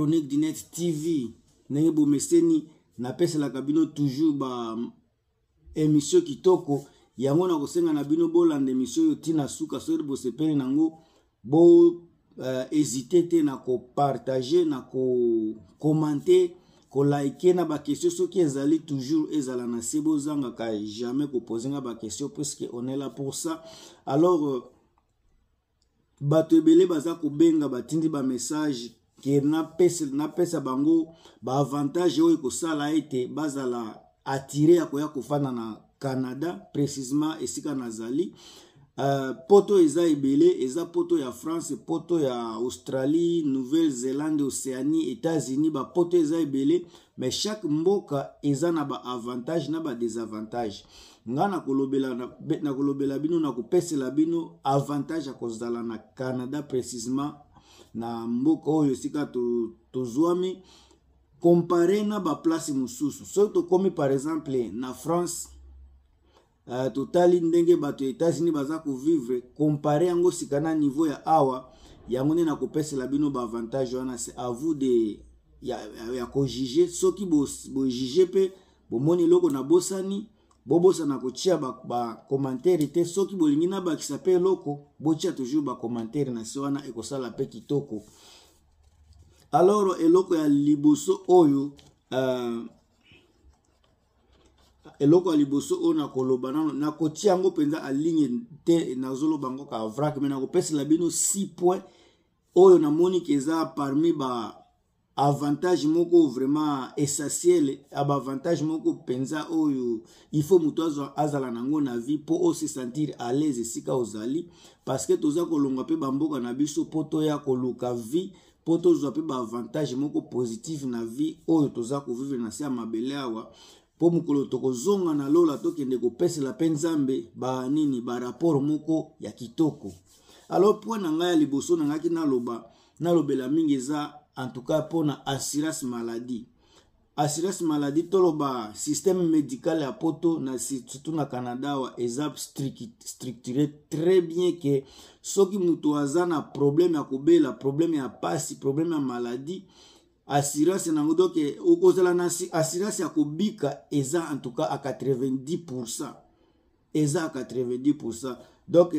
chronique du net tv ndenge bomeseni napeselaka bino toujours ba emission kitoko yango na kosenga na bino bolanda emission oyo ntina suka soki bosepene nango bo uh, ezite te na kopartage na kokomante kolaike na bakestio soki ezali toujours ezala na se bozangaka jamais kopozenga bakestio puiske on est là pour ça alors euh, bato ebele baza kobenga batindi bamessage ke napesa bango baavantage oyo ekosala ete bazala atire ya koya kofanda na canada précisement esika nazali Uh, poto eza ebele eza poto ya france poto ya australie nouvelle-zélande océanie états-unis bapoto eza ebele mais chaque mboka eza na baavantage na badesavantage nga nakolobela bino nakopesela bino avantage ya kozala na canada précisement na mboka oyo esika tozwami to compare na baplace mosusu soki tokómi par exemple na france uh, totali ndenge bato ya états-unis baza kovivre compare yango sika na niveau ya awa yango nde nakopesela bino baavantage wana se avou de ya, ya, ya kojuge soki bojuge bo mpe bomoni eloko na bosani bobosana kotia bakomantere ba te soki bolingi nabakisa mpe eloko botia toujours bakomantere na se wana ekosala mpe kitoko alors eloko ya liboso oyo uh, eloko ya liboso oyo nakoloba nano nakotia yango mpenza aligne te nazoloba yango ka vrak me nakopesela bino 6 point oyo namoni ke eza parmi ba avantage moko vraiment essentiel ya baavantage moko mpenza oyo ifo moto azala nango na vie mpo osesentir à l'aise esika ozali parceke toza kolongwa mpe bamboka na biso mpo toya koluka vie mpo tozwa mpe baavantage moko positive na vie oyo toza kovivre na se ya mabele awa mpo mokolo tokozonga na lola tokende kopesela mpe nzambe banini barapport moko ya kitoko alors point na ngai ya liboso nangaki naloba nalobela mingi eza en tout cas mpona assurance maladie assurance maladie toloba systeme médical ya poto na surtout na canada awa eza structuré très bien ke soki moto aza na problème ya kobela problème ya pasi problème ya maladie assurance nango donc okozala na assurance ya kobika eza en tout cas a 90 pourcent eza a 90 pourcent donc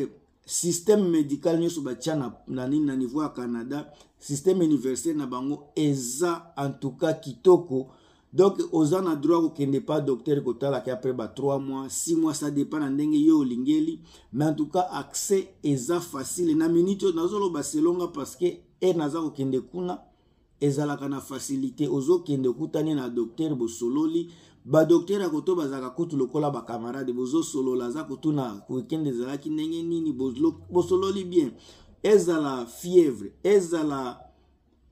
système médical nyonso batia na, na nini na niveau ya canada système universel na bango eza en tout cas kitoko donc oza na droit kokende pa docteur kotalaki apres ba 3 mois 6 mois ça dépend na ndenge yo olingeli mais en tout cas accès eza facile na minute oyo nazoloba selonga parce que ere naza kokende kuna ezalaka na facilité ozokende okutani na docteur bosololi badokter ya koto bazalaka kutu lokola bakamarade bozosolola aza kotuna weekend ezalaki ndenge nini bosololi bien ezala fievre ezala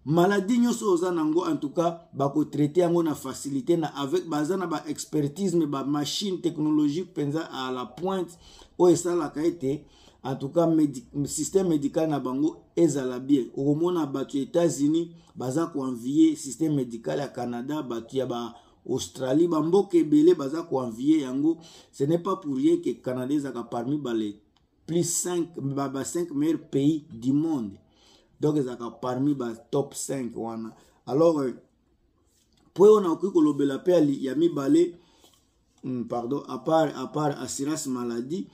maladi nyonso oza nango antoukas bakotraite yango na facilité na avec baza na baexpertisme bamachine technologique mpenza à la pointe oyo esalaka ete antoukas médic, système médical na bango ezala bien okomona bato ya états-unis baza koenvie système médical ya canada bato ya ba australie bamboka ebele baza koanvie yango ce n'est pas pour rien que canada ezaka parmi bale plus 5 ba 5 meilleurs pays du monde donc ezalaka parmi ba top 5 wana alors mpo oyo na okoki kolobela mpe ya mibale pardon apart apart assurance maladie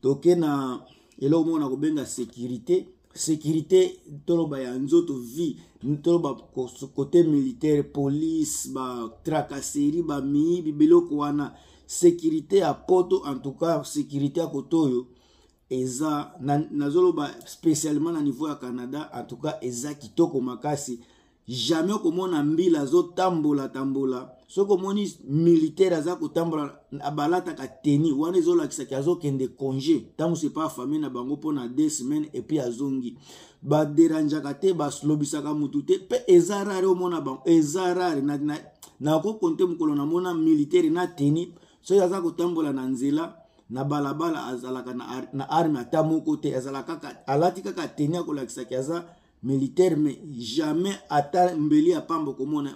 toke na eloko moko na kobenga sécurité sécurité toloba ya nzoto vie toloba côté militaire police batracasserie bamiyibi biloko wana sécurité ya poto en tout cas sécurité ya kote oyo eza nazoloba na spécialement na niveau ya canada en tout cas eza kitoko makasi jamais okomona mbila azotambola-tambola soki omoni militaire aza kotambola balataka teni wana ezolakisaki azokende conge ntango pa afamie na bango mpona de semaine epui azongi baderanjaka te balobisaka motu te mpe eza rare omona bango eza rare nakokonte mokolo namona militaire na teni soki aza kotambola na nzela na balabala azalaka na arme ata moko te azala kaka alati kaka teni akolakisaki aza militaire mais jamais ata mbeli ya pamba okomona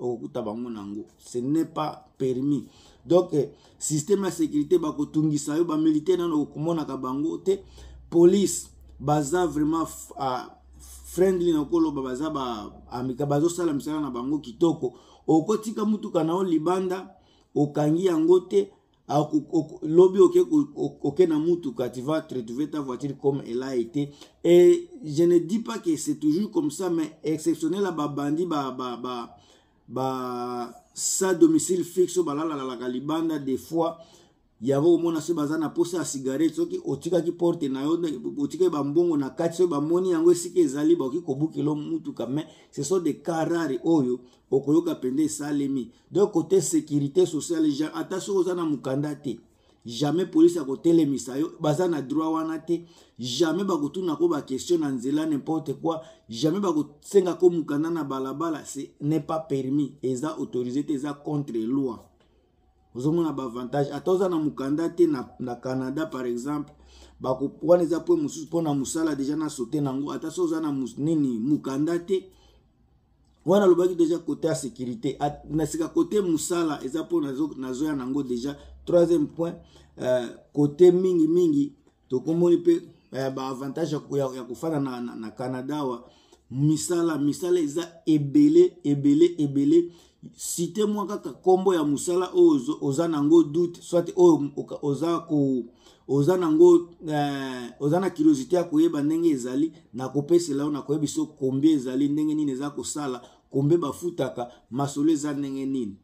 okokuta bango nango ce n'est pas permis donc eh, systeme ya sécurité bakotungisa yo bamilitaire nano okomonaka bango te police baza vraiment uh, friendly na koloba baza baamika bazosala misala na bango kitoko okotika mutuka na yo libanda okangi yango te lobi oke na mutuka tu vas retrouver ta voiture comme elle a été et je ne dis pas que c'est toujours comme ça mais exceptionnel à babandi ba ba ba ba sa domicile fixe balalaka libanda des fois yango omona soki baza na posa ya cigarette soki otikaki porte na yo otikaki bambongo na kati soki bamoni yango esika ezali bakoki kobukela mutuka mais ce sont de cas rare oh, oyo okoyoka pende esalemi donc kote sécurité sociale ata soki oza na mokanda te jamais polisi akotelemisa yo baza na droit wana te jamais bakotunako bakestion na nzela nimporte kua jamais bakosengako mokanda na balabala ce n'est pas permis eza autorisé te eza contre loi ozomona baavantage ata oza na mokanda te na, na canada par exemple wana eza mpo mosusu mpona mosala deja nasote nango ata so oza na nini mokanda te wana alobaki deja kote ya sécurité na sika kote mosala eza mpo nazoya nango deja troisième point uh, kote mingimingi tokomoni mpe uh, baavantage ya, ya, ya kofanda na, na, na canada awa misala misala eza ebele ebele ebele site mwa kaka nkombo ya mosala oyo oza nango doute soit oyo oza ko oza nango eh, oza na curiosité ya koyeba ndenge ezali nakopesela yo nakoyebisa kombie ezali ndenge nini eza kosala kombe bafutaka masolo eza ndenge nini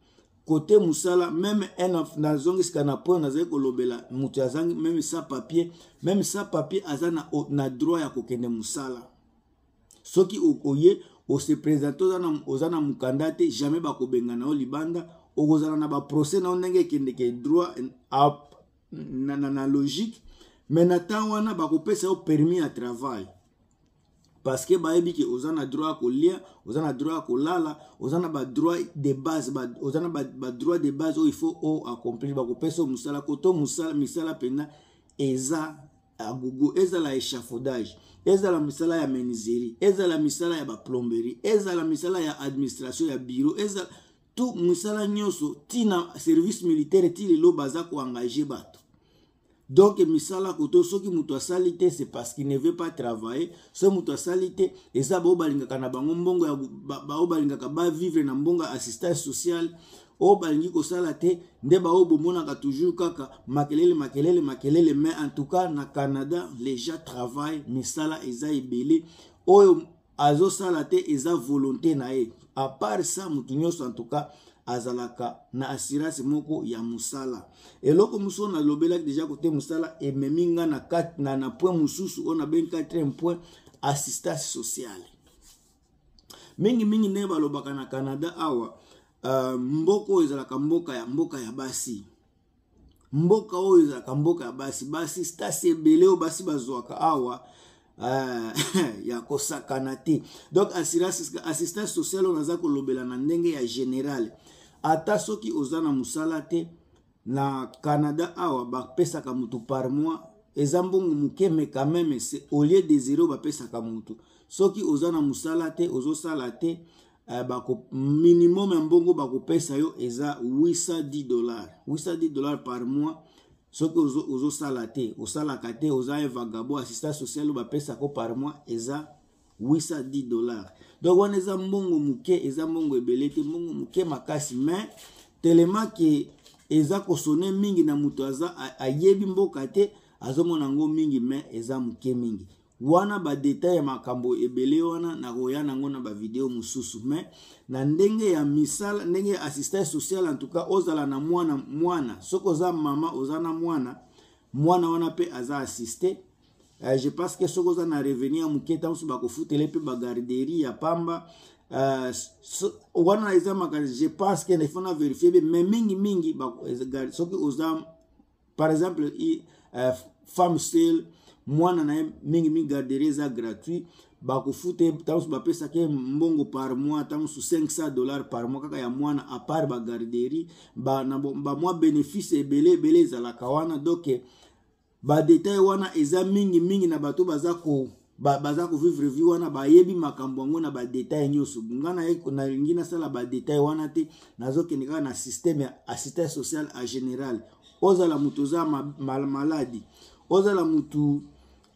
kote mosala meme nazongisika na point nazali kolobela moto azangi meme sa papier meme sa papier aza na, na droit ya kokende mosala soki okoye osepresente oza na mokanda te jamai bakobengana yo libanda okozala na baprocès na yo ndenge ekendeke droit na, na, na logique me na ntango wana bakopesa yo permis ya travail parceke bayebi ke oza na droit ya kolia oza na droit ya kolala oza na badroit de base oza na badroit de base oyo ifaut o accomplir bakopesa yo mosala koto misala mpena eza agogo ezala échafaudage ezala misala ya meniserie ezala misala ya baplomberie ezala misala ya administration ya bureau ezala to misala nyonso ntina service militaire ti lelo baza koengage bato donk misala koto soki moto asali te c'est parce qu'il ne veut pas travailler soki moto asali te eza bao balingaka na bango mbongo ya bao balingaka bavivre na mbongo ya assistance sociale oyo balingi kosala te nde baoyo bomonaka toujours kaka makelele makelele makelele mais en tout cas na canada les gens travaille misala eza ebele oyo azosala te eza volonté na ye apart sa motu nyonso en tout cas azalaka na assurance moko ya mosala eloko mosusu oyo nalobelaki deja kote mosala ememi nga na, na, na point mosusu oyo nabengi 4 point assistance sociale mingimingi nde balobaka na canada awa uh, mboka oyo ezalaka mboka ya mboka ya basi mboka oyo ezalaka mboka ya basi basi stasi ebele oyo basi bazwaka awa uh, ya kosakana te donc assistance sociale oyo naza kolobela na ndenge ya général ata soki oza na mosala te na canada awa bapesaka motu par mois eza mbongo moke me quand même au lieu de zero bapesaka motu soki oza na mosala te ozosala te Eh, bako minimum ya mbongo bakopesa yo eza 810 dollar 810 dollar par mois soki ozosala ozo te osalaka te oza ye vagabo assistance sociale bapesako par mois eza 810 dollar donc wana eza mbongo moke eza mbongo ebele te mbongo moke makasi mais telemake eza kosone mingi na moto aza ayebi mboka te azomona yango mingi mais eza moke mingi wana badetail ya makambo ebele wana nakoya nango na bavideo mosusu me na ndenge ya misala ndenge ya assistance sociale antouka ozala na mwana mwana soki oza mama oza na mwana mwana wana mpe aza assiste Uh, je pense ke soki oza na revenu ya moke ntango so bakofutele mpe bagarderi ya pamba uh, so, wana eza makambo je pense ke ifo na verifie be me mingimingi soki oza par exemple i, uh, femme style mwana na ye mingi migardere eza gratuit bakofuta ye ntango mosusu bapesaka ye mbongo par mois ntango mosusu 500 dollar par mois kaka ya mwana apart bagarderi bamwa bénéfice ebele ebele ezalaka wana donc badetail wana eza mingimingi na bato baza ko ba, baza kovivre vi wana bayebi makambo yango na badetail nyonso nga nalingi nasala badetail wana te nazokende kaka na systeme ya assistance sociale a général ozala moto oza maladi ma, ma, ozala motu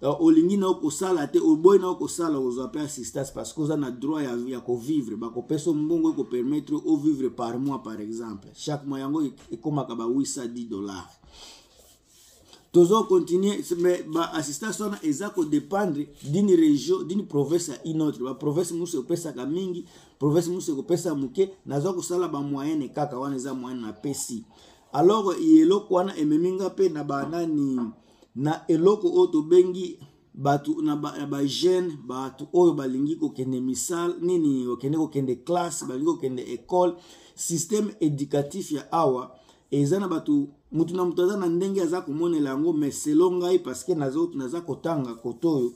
Euh, olingi na yo kosala te oboyi na yo kosala ozwa mpe assistance parce que oza na droit ya, ya kovivre bakopesa mbongo ekopermettre ovivre par mois par exemple chaque mois yango ekomaka ba 810 dollar tozocontinue mais baassistance wana eza kodépendre dini région dini province ya inautre baprovince mosusu ekopesaka mingi province mosusu ekopesa moke naza kosala bamoyene kaka wana eza moyene na pesi alors eloko wana ememinga mpe na banani na eloko oyo tobengi bato na bajeune ba bato oyo balingi kokende misala nini bakende kokende classe balingi kokende ekole systeme éducatif ya awa eza na bato motu na moto aza na ndenge aza komonela yango mais selo ngai parceke naza kotanga kotoyo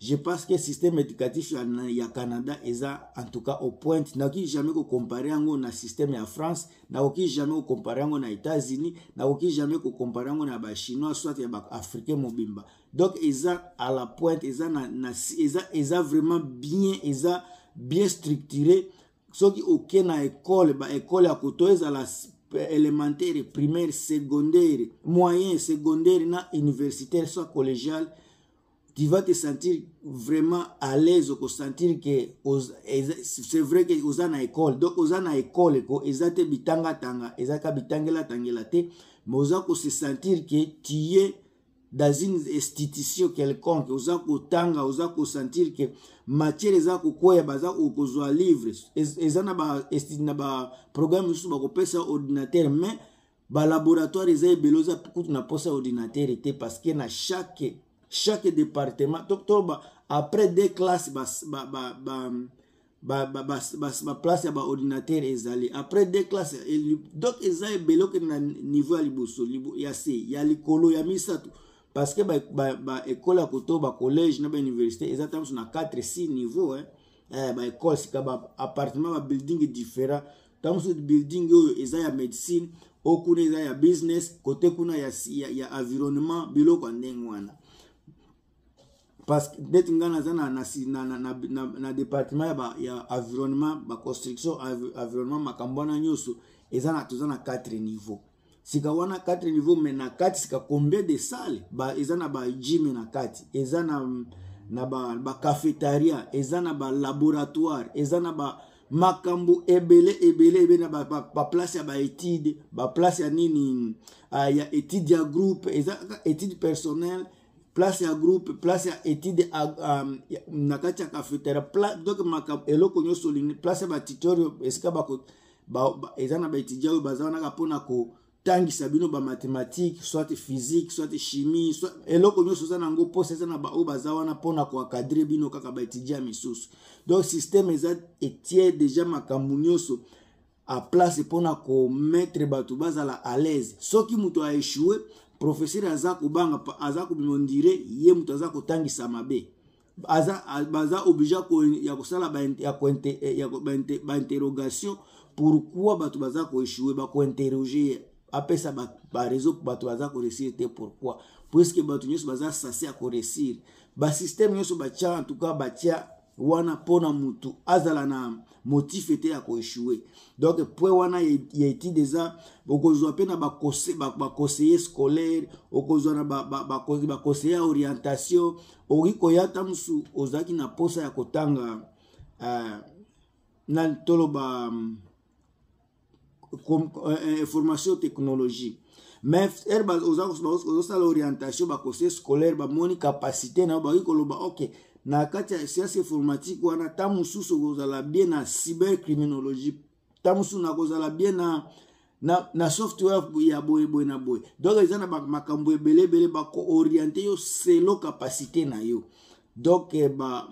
je pense que le système éducatif au canada est en tout cas au point. pointe n'ai jamais comparer avec le système en france nakoki jamais comparer avec na états-unis nakoki jamais kokompare yango na bachinois soit ou baafricain mobimba donc sont à la pointe ils sont vraiment bien bien structuré soki école. école, école à côté. koto la élémentaire primaire secondaire moyen secondaire na universitaire soit collégiale tu vas te sentir vraiment à l'aise okosentir ke c'est vrai ke oza na ekole donc oza na ekole ko eza te bitangatanga eza ka bitangelatangela te mais oza kose sentir ke tu es dans une institution quelconque oza kotanga oza kosentir ke matière eza kokwea baza kozwa livre eza na baprogramme mosusu bakopesa ordinateur mais balaboratoire eza ebele oza kutu na mposa ya ordinateur te parce que na chaque chaque département to to ba après deux classes ba ba ba ba ba ba ba ba ba place ya ba ordinateur ezali après deux classes donc eza ebeloko na niveau ya liboso ya se ya likolo ya misato parce que baekole ya koto bacollège na bauniversité eza ta mosu na 4 6 niveau baekole sika baappartement babuilding différent ta mosu building oyo eza ya médecine okuna eza ya business kote kuna ya, ya, ya environnement biloko ya ndenge wana parceke deti ngai naza na, na, na, na, na, na département ya, ba, ya environnement baconstruction environnement makambo wana nyonso eza na toza na 4 niveau sika wana 4 niveau me na kati sika combien de salle ba, eza na bagime na kati eza na, na bacafetaria ba eza na balaboratoire eza na ba, makambo ebele ebele ebe na baplace ba, ba ya baétude baplace ya nini uh, ya étude ya groupe eza étude personnelle place ya groupe place ya étude um, na kati ya cafeteria donc eloko nyonso olingi place ya batuteur esika eza na baétudia oyo baza wanaka mpona kotangisa bino bamathematike soit physique soit chimie soit eloko nyonso oza nango mposa eza na baoyo baza wana mpona koakadre bino kaka baétudia ya misusu donc systeme eza etie déjà makambo nyonso aplace mpona kometre bato bazala à l'aise soki moto aéchoué profesere aza kobanga aza kobima ondire ye moto aza kotangisa mabe baza oblige ya kosala bainterrogation pourkui bato baza koeshue bakointerroge apesa bareseau bato baza koresire te pourkui puiske bato nyonso baza sase ya koresire basysteme nyonso batya en tout cas batya wana mpona motu azala na motif ete ya koeshue donc mpo wana ya etide eza okozwa mpe na baconseiller scolaire okozwa na baconseiller ya orientation okoki koya ata mosu ozalaki na mposa ya kotanga eh, nani toloba eh, information technologie mais ere ozosala orientation baconseiller scolaire bamoni capacité na yo bakoki koloba ok na kati ya siance informatique wana ntan mosusu okozala bien na cybercriminologie ntan mosusu na kozala bien na, na, na software ya boye boye na boye donc eza na makambo ebele ebele bakooriente yo selo kapasité na yo donc eh, ba,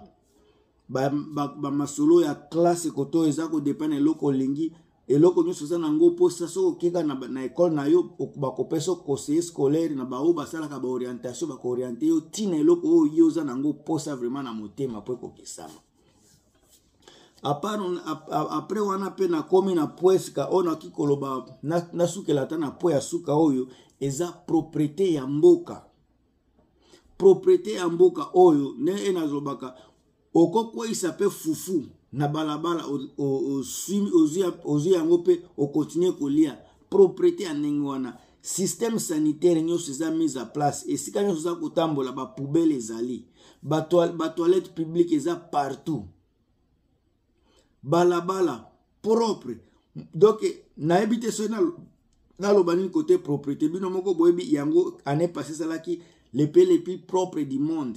ba, ba, ba masolo ya classe koto eza kodepend na eloko olingi eloko nyonso oza nango mposa soki okeka na ekole na yo bakopesa conseiller scolaire na bango basalaka baorientation bakooriente yo ntina eloko oyo ye oza nango mposa vraiment na motema mpo ekokesama apres wana mpe nakomi na pweska oyo naki koloba nasukela ata na pwe ya suka oyo eza propriété ya mboka propriété ya mboka oyo nde e nazolobaka okokweyisa mpe fufu na balabala ozwi yango mpe okontinue kolia propriété ya ndenge wana systeme sanitaire nyonso eza mise a place esika nyonso eza kotambola bapoubele ezali batoilette publique eza partout balabala propre donc nayebi te soki naloba nini kote propriété bino moko boyebi yango année passé ezalaki le pays le plus propre du monde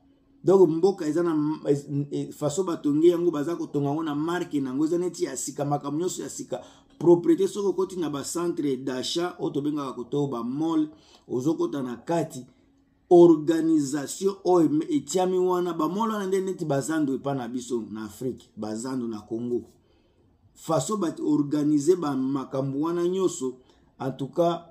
donc mboka eza na eh, eh, façon batonge yango baza kotonga yango na marke na yango eza neti ya sika makambo nyonso ya sika propriété soki okoti na bacentre d'achat oyo tobengaka koto bamol ozokota na kati organisation oyo etiami wana bamol wana nde neti bazando epa na biso na afrike bazando na congo façon baorganize bamakambo wana nyonso en tout cas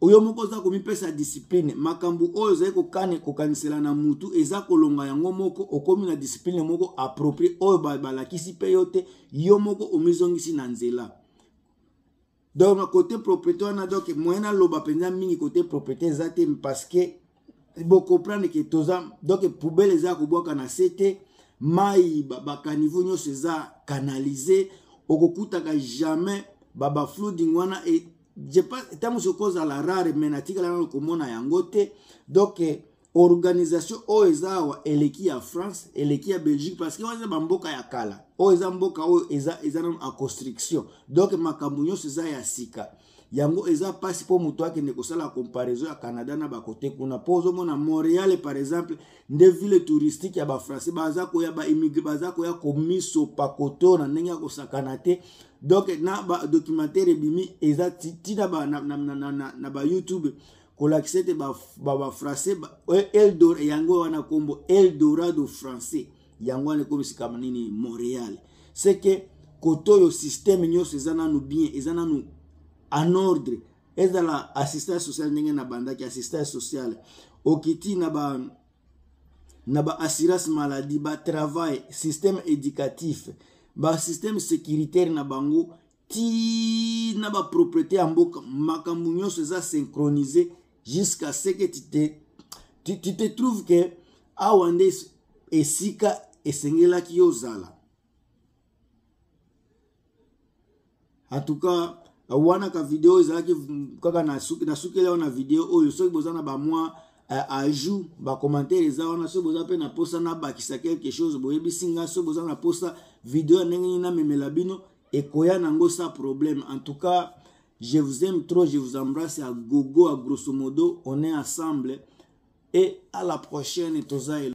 oyo moko oza komipesa discipline makambo oyo ozali kokanisela na mutu eza kolonga yango moko okomi na discipline moko approprie oyo balakisi mpe yo te yo moko omizongisi na nzela donc na kote propriété wana donc moyen naloba mpenza mingi kote propriété eza te parceke bocomprendre ke toza donc poubele eza kobwaka na se te mai bakaniveau nyonso eza canalise okokutaka jamais babaflooding wana e, je pense ntango mosusu okozala rare me natikala nano komona yango te donc eh, organisation oyo oh, eza awa eleki ya france eleki ya belgique parceke wana eza bamboka ya kala oyo oh, eza mboka oyo oh, eza, eza nano ya constriction donc makambo nyonso eza ya sika yango eza mpasi mpo moto akende kosala comparaison ya canada na bakote kuna mpo ozomona montréal par exemple nde ville touristique ya bafrançais baza koya baimigre baza koya komisopa kote oyo na ndenge ya kosakana te donk na badocumentaire ebimi eza ntina na bayoutube ba, kolakisa ete bafrançais e, yango wana nkombo eldorado français yango wana ekomisika nini montréal seke kote oyo systeme nyonso eza nanu bien eza nanu en ordre ezala assistance sociale ndenge na bandaki assistance sociale okiti na ba na baassurance maladie batravail système éducatif basystème sécuritaire na bango ti na bapropriété ya mboka makambo nyonso eza synchronise jusqu'à ce que tu te, tu, tu te trouve ke awa nde esika esengelaki yo ozala en tout cas ka video ezalaki kaka na suki na video oyo soki boza na bamwa ajou ba eza wana soki bozana pe na na nabakisa quelque chose boyebisi singa soki bozana na posa video nengina ndenge melabino namemela bino ekoya nango sa problème en tout cas je vous aime trop je vous embrasse à gogo à grosso modo on est ensemble et à la prochaine toza